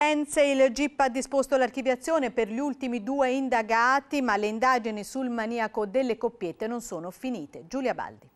Il GIP ha disposto l'archiviazione per gli ultimi due indagati, ma le indagini sul maniaco delle coppiette non sono finite. Giulia Baldi.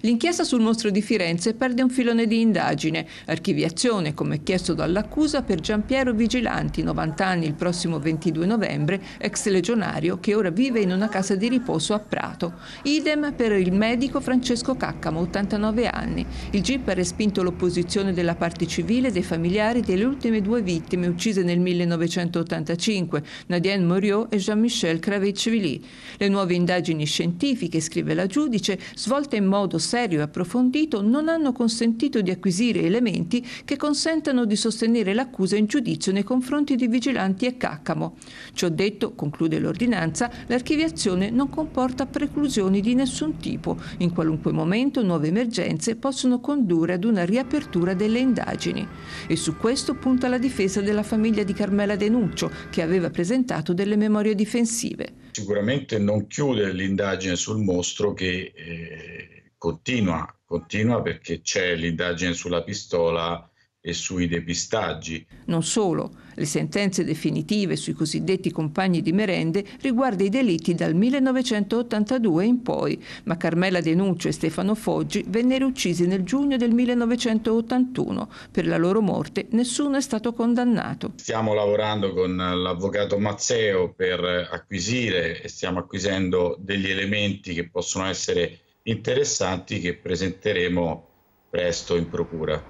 L'inchiesta sul mostro di Firenze perde un filone di indagine, archiviazione come chiesto dall'accusa per Giampiero Vigilanti, 90 anni il prossimo 22 novembre, ex legionario che ora vive in una casa di riposo a Prato. Idem per il medico Francesco Caccamo, 89 anni. Il GIP ha respinto l'opposizione della parte civile e dei familiari delle ultime due vittime uccise nel 1985, Nadine Moriot e Jean-Michel cravet Cravecivili. Le nuove indagini scientifiche, scrive la giudice, svolte in modo confronto serio e approfondito non hanno consentito di acquisire elementi che consentano di sostenere l'accusa in giudizio nei confronti di Vigilanti e Caccamo. Ciò detto, conclude l'ordinanza, l'archiviazione non comporta preclusioni di nessun tipo. In qualunque momento nuove emergenze possono condurre ad una riapertura delle indagini. E su questo punta la difesa della famiglia di Carmela Denuccio, che aveva presentato delle memorie difensive. Sicuramente non chiude l'indagine sul mostro che eh, continua, continua perché c'è l'indagine sulla pistola e sui depistaggi. Non solo, le sentenze definitive sui cosiddetti compagni di merende riguarda i delitti dal 1982 in poi, ma Carmela Denuccio e Stefano Foggi vennero uccisi nel giugno del 1981. Per la loro morte nessuno è stato condannato. Stiamo lavorando con l'avvocato Mazzeo per acquisire e stiamo acquisendo degli elementi che possono essere interessanti che presenteremo presto in procura.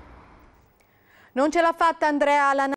Non ce l'ha fatta Andrea Alana.